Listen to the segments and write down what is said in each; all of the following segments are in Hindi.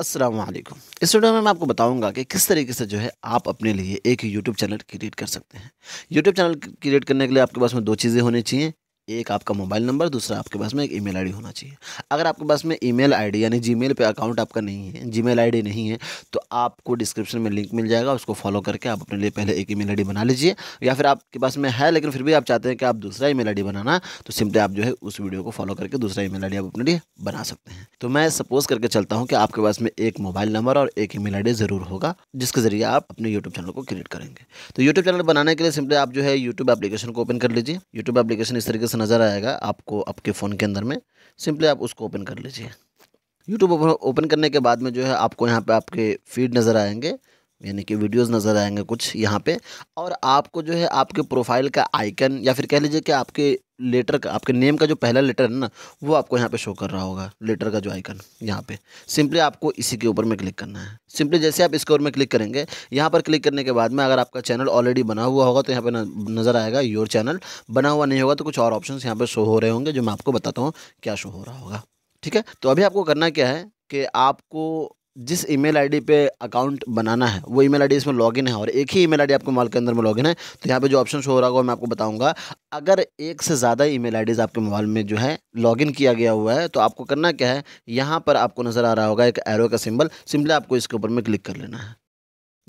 असलम इस वीडियो में मैं आपको बताऊंगा कि किस तरीके से जो है आप अपने लिए एक यूट्यूब चैनल क्रिएट कर सकते हैं यूट्यूब चैनल क्रिएट करने के लिए आपके पास में दो चीज़ें होनी चाहिए एक आपका मोबाइल नंबर दूसरा आपके पास में एक ईमेल आईडी होना चाहिए अगर आपके पास में ईमेल आईडी यानी जीमेल पे अकाउंट आपका नहीं है जीमेल आईडी नहीं है तो आपको डिस्क्रिप्शन में लिंक मिल जाएगा उसको फॉलो करके आप अपने लिए पहले एक ईमेल आईडी बना लीजिए या फिर आपके पास में है लेकिन फिर भी आप चाहते हैं कि आप दूसरा ई मेल बनाना तो सिंपली आप जो है उस वीडियो को फॉलो करके दूसरा ई मेल आप अपने लिए बना सकते हैं तो मैं सपोज करके चलता हूँ कि आपके पास में एक मोबाइल नंबर और एक ई मेल ज़रूर होगा जिसके ज़रिए आप अपने यूट्यूब चैनल को क्रिएट करेंगे तो यूट्यूब चैनल बनाने के लिए सिंपली आप जो है यूट्यूब एप्लीकेशन को ओपन कर लीजिए यूट्यूब एप्लीकेशन इस तरीके से नज़र आएगा आपको आपके फ़ोन के अंदर में सिंपली आप उसको ओपन कर लीजिए यूट्यूब ओपन करने के बाद में जो है आपको यहाँ पर आपके फीड नज़र आएंगे यानी कि वीडियोस नज़र आएंगे कुछ यहाँ पे और आपको जो है आपके प्रोफाइल का आइकन या फिर कह लीजिए कि आपके लेटर का आपके नेम का जो पहला लेटर है ना वो आपको यहाँ पे शो कर रहा होगा लेटर का जो आइकन यहाँ पे सिंपली आपको इसी के ऊपर में क्लिक करना है सिंपली जैसे आप इसके ऊपर में क्लिक करेंगे यहाँ पर क्लिक करने के बाद में अगर आपका चैनल ऑलरेडी बना हुआ होगा तो यहाँ पर नज़र आएगा योर चैनल बना हुआ नहीं होगा तो कुछ और ऑप्शन यहाँ पर शो हो रहे होंगे जो मैं आपको बताता हूँ क्या शो हो रहा होगा ठीक है तो अभी आपको करना क्या है कि आपको जिस ईमेल आईडी पे अकाउंट बनाना है वो ईमेल आईडी इसमें लॉगिन है और एक ही ईमेल आईडी आपके मोबाइल के अंदर में लॉगिन है तो यहाँ पे जो ऑप्शन शो हो रहा होगा मैं आपको बताऊंगा अगर एक से ज़्यादा ईमेल आईडीज़ आपके मोबाइल में जो है लॉगिन किया गया हुआ है तो आपको करना क्या है यहाँ पर आपको नज़र आ रहा होगा एक एरो का सिम्बल सिंपली आपको इसके ऊपर में क्लिक कर लेना है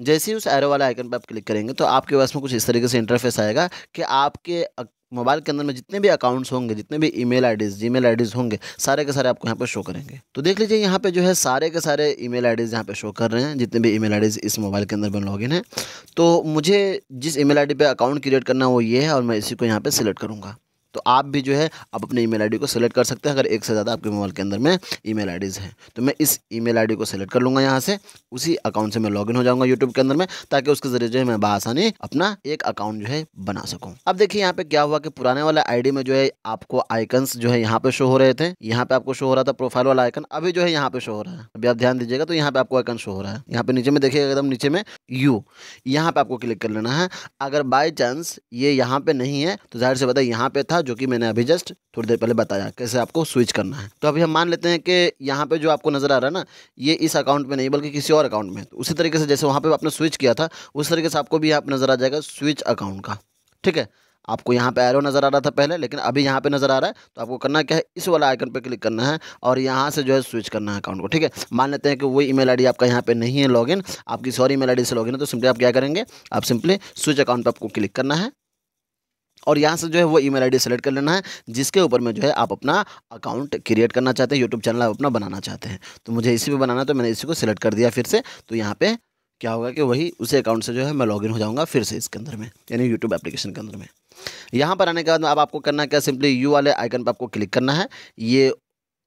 जैसे ही उस एरो वाले आइकन पर आप क्लिक करेंगे तो आपके पास में कुछ इस तरीके से इंटरफेस आएगा कि आपके मोबाइल के अंदर में जितने भी अकाउंट्स होंगे जितने भी ईमेल आईडीज जीमेल आईडीज होंगे सारे के सारे आपको यहाँ पे शो करेंगे तो देख लीजिए यहाँ पे जो है सारे के सारे ईमेल आईडीज यहाँ पे शो कर रहे हैं जितने भी ईमेल आईडीज इस मोबाइल के अंदर में लॉगिन है तो मुझे जिस ईमेल आईडी पे अकाउंट क्रिएट करना वो ये है और मैं इसी को यहाँ पर सिलेक्ट करूँगा तो आप भी जो है आप अपने ईमेल आईडी को सेलेक्ट कर सकते हैं अगर एक से ज़्यादा आपके मोबाइल के अंदर में ईमेल आईडीज़ हैं तो मैं इस ईमेल आईडी को सेलेक्ट कर लूँगा यहाँ से उसी अकाउंट से मैं लॉगिन हो जाऊँगा यूट्यूब के अंदर में ताकि उसके ज़रिए जो है मैं बसानी अपना एक अकाउंट जो है बना सकूँ अब देखिए यहाँ पर क्या हुआ कि पुराने वाला आई में जो है आपको आइकन्स जो है यहाँ पर शो हो रहे थे यहाँ पर आपको शो हो रहा था प्रोफाइल वाला आइकन अभी जो है यहाँ पर शो हो रहा है अभी आप ध्यान दीजिएगा तो यहाँ पर आपको आइकन शो हो रहा है यहाँ पर नीचे में देखिएगा एकदम नीचे में यू यहाँ पर आपको क्लिक कर लेना है अगर बाई चांस ये यहाँ पर नहीं है तो जाहिर से बताए यहाँ पर था जो कि मैंने अभी जस्ट थोड़ी देर पहले बताया कैसे आपको स्विच करना है तो अभी हम मान लेते हैं कि यहाँ पे जो आपको नज़र आ रहा है ना ये इस अकाउंट में नहीं बल्कि किसी और अकाउंट में तो उसी तरीके से जैसे वहाँ पर आपने स्विच किया था उस तरीके से आपको भी यहाँ पर नज़र आ जाएगा स्विच अकाउंट का ठीक है आपको यहाँ पे एरो नज़र आ रहा था पहले लेकिन अभी यहाँ पे नज़र आ रहा है तो आपको करना क्या है इस वाला आइकन पे क्लिक करना है और यहाँ से जो है स्विच करना है अकाउंट को ठीक है मान लेते हैं कि वही ईमेल आईडी आपका यहाँ पे नहीं है लॉगिन आपकी सॉरी ईमेल आईडी से लॉगिन है तो सिंपली आप क्या करेंगे आप सिंपली स्विच अकाउंट पर आपको क्लिक करना है और यहाँ से जो है वो ईमेल आईडी सेलेक्ट कर लेना है जिसके ऊपर में जो है आप अपना अकाउंट क्रिएट करना चाहते हैं यूट्यूब चैनल आप अपना बनाना चाहते हैं तो मुझे इसी पे बनाना तो मैंने इसी को सिलेक्ट कर दिया फिर से तो यहाँ पे क्या होगा कि वही उसी अकाउंट से जो है मैं लॉगिन हो जाऊँगा फिर से इसके अंदर में यानी यूट्यूब एप्लीकेशन के अंदर में यहाँ पर आने के बाद अब आपको करना क्या सिंपली यू वाले आइकन पर आपको क्लिक करना है ये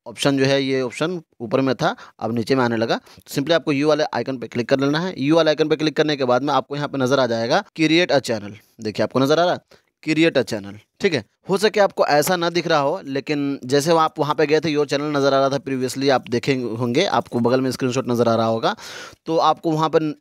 ऑप्शन जो है ये ऑप्शन ऊपर में था अब नीचे में आने लगा तो सिंपली आपको यू वाले आइकन पर क्लिक कर लेना है यू वाले आइकन पर क्लिक करने के बाद में आपको यहाँ पे नजर आ जाएगा क्रिएट अ चैनल देखिए आपको नजर आ रहा है क्रिएट अ चैनल ठीक है हो सके आपको ऐसा ना दिख रहा हो लेकिन जैसे आप वहाँ पे गए थे योर चैनल नज़र आ रहा था प्रीवियसली आप देखे होंगे आपको बगल में स्क्रीनशॉट नज़र आ रहा होगा तो आपको वहाँ पर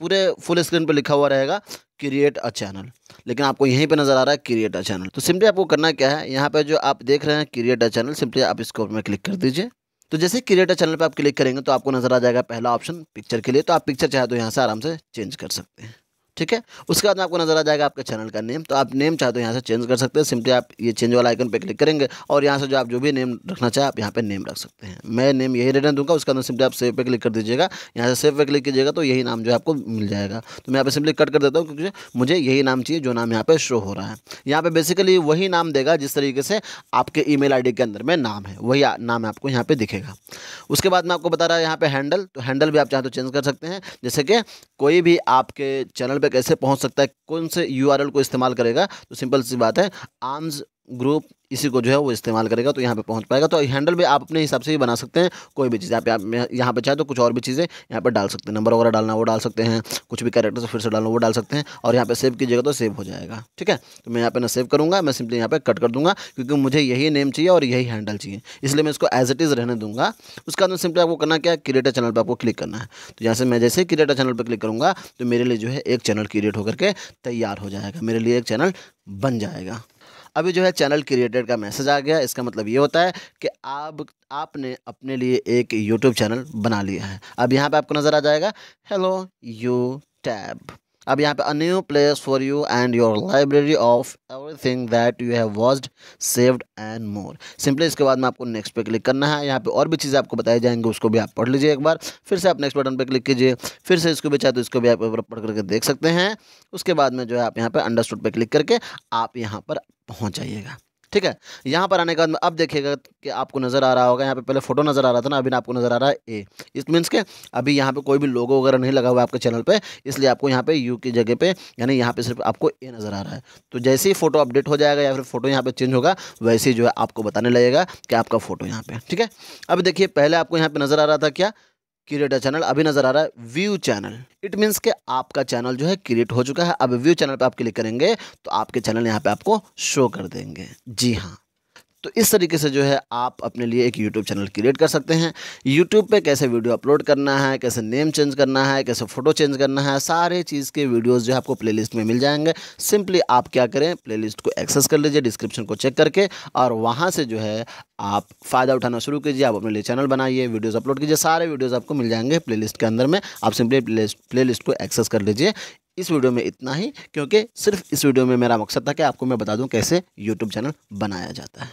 पूरे फुल स्क्रीन पे लिखा हुआ रहेगा क्रिएट अ चैनल लेकिन आपको यहीं पे नज़र आ रहा है क्रिएट अ चैनल तो सिंपली आपको करना क्या है यहाँ पे जो आप देख रहे हैं क्रिएट अ चैनल सिंपली आप इसके ऊपर में क्लिक कर दीजिए तो जैसे क्रिएट अ चैनल पर आप क्लिक करेंगे तो आपको नज़र आ जाएगा पहला ऑप्शन पिक्चर के लिए तो आप पिक्चर चाहे तो यहाँ से आराम से चेंज कर सकते हैं ठीक है उसके बाद में आपको नजर आ जाएगा आपके चैनल का नेम तो आप नेम चाहे तो यहाँ से चेंज कर सकते हैं सिंपली आप ये चेंज वाला आइकन पे क्लिक करेंगे और यहाँ से जो आप जो भी नेम रखना चाहे आप यहाँ पे नेम रख सकते हैं मैं नेम यही रहने दूंगा उसके अंदर सिंपली आप सेव पे क्लिक कर दीजिएगा यहाँ से सेव पे क्लिक कीजिएगा तो यही नाम जो आपको मिल जाएगा तो मैं यहाँ पर सिंपली कट कर देता हूँ क्योंकि मुझे यही नाम चाहिए जो नाम यहाँ पर शो हो रहा है यहाँ पर बेसिकली वही नाम देगा जिस तरीके से आपके ई मेल के अंदर में नाम है वही नाम आपको यहाँ पर दिखेगा उसके बाद मैं आपको बता रहा है यहाँ पर हैंडल तो हैंडल भी आप चाहे तो चेंज कर सकते हैं जैसे कि कोई भी आपके चैनल पे कैसे पहुंच सकता है कौन से यूआरएल को इस्तेमाल करेगा तो सिंपल सी बात है आर्म्स ग्रुप इसी को जो है वो इस्तेमाल करेगा तो यहाँ पे पहुँच पाएगा तो हैंडल भी आप अपने हिसाब से ही बना सकते हैं कोई भी चीज़ आप यहाँ पे चाहे तो कुछ और भी चीज़ें यहाँ पर डाल सकते हैं नंबर वगैरह डालना वो डाल सकते हैं कुछ भी कैरेक्टर फिर से डालना वो डाल सकते हैं और यहाँ पर सेव कीजिएगा तो सेव हो जाएगा ठीक है तो मैं यहाँ पर ना सेव करूँगा मैं सिंपली यहाँ पर कट कर दूँगा क्योंकि मुझे यही नेम चाहिए और यही हैंडल चाहिए इसलिए मैं इसको एज इट इज़ रहने दूँगा उसके बाद सिंपली आपको करना क्या क्रिएटर चैनल पर आपको क्लिक करना है तो यहाँ से मैं जैसे क्रिएटर चैनल पर क्लिक करूँगा तो मेरे लिए जो है एक चैनल क्रिएट होकर के तैयार हो जाएगा मेरे लिए एक चैनल बन जाएगा अभी जो है चैनल क्रिएटेड का मैसेज आ गया इसका मतलब ये होता है कि आप आपने अपने लिए एक यूट्यूब चैनल बना लिया है अब यहाँ पर आपको नज़र आ जाएगा हेलो यू टैब अब यहाँ पे a new place for you and your library of everything that you have watched saved and more simply इसके बाद में आपको नेक्स्ट पे क्लिक करना है यहाँ पे और भी चीज़ें आपको बताई जाएंगी उसको भी आप पढ़ लीजिए एक बार फिर से आप नेक्स्ट बटन पे क्लिक कीजिए फिर से इसको भी चाहे तो इसको भी आप पढ़ करके देख सकते हैं उसके बाद में जो है आप यहाँ पर अंडरस्टूड पर क्लिक करके आप यहाँ पर पहुँच जाइएगा ठीक है यहाँ पर आने के बाद अब देखिएगा कि आपको नज़र आ रहा होगा यहाँ पे पहले फोटो नज़र आ रहा था ना अभी ना आपको नज़र आ रहा है ए इस मीन्स के अभी यहाँ पे कोई भी लोगो वगैरह नहीं लगा हुआ आपके चैनल पे इसलिए आपको यहाँ पे यू की जगह पे यानी यहाँ पे सिर्फ आपको ए नज़र आ रहा है तो जैसे ही फोटो अपडेट हो जाएगा या फिर फोटो यहाँ पर चेंज होगा वैसे ही जो है आपको बताने लगेगा कि आपका फोटो यहाँ पर ठीक है अब देखिए पहले आपको यहाँ पर नज़र आ रहा था क्या क्यूरेटर चैनल अभी नजर आ रहा है व्यू चैनल इट मीन्स के आपका चैनल जो है क्रिएट हो चुका है अब व्यू चैनल पर आप क्लिक करेंगे तो आपके चैनल यहाँ पे आपको शो कर देंगे जी हाँ तो इस तरीके से जो है आप अपने लिए एक यूट्यूब चैनल क्रिएट कर सकते हैं यूट्यूब पे कैसे वीडियो अपलोड करना है कैसे नेम चेंज करना है कैसे फ़ोटो चेंज करना है सारे चीज़ के वीडियोज़ जो है आपको प्लेलिस्ट में मिल जाएंगे सिंपली आप क्या करें प्लेलिस्ट को एक्सेस कर लीजिए डिस्क्रिप्शन को चेक करके और वहाँ से जो है आप फ़ायदा उठाना शुरू कीजिए आप अपने लिए चैनल बनाइए वीडियोज़ अपलोड कीजिए सारे वीडियोज़ आपको मिल जाएंगे प्लेलिस्ट के अंदर में आप सिंपली प्लेलिस्ट को एक्सेस कर लीजिए इस वीडियो में इतना ही क्योंकि सिर्फ इस वीडियो में मेरा मकसद था कि आपको मैं बता दूं कैसे यूट्यूब चैनल बनाया जाता है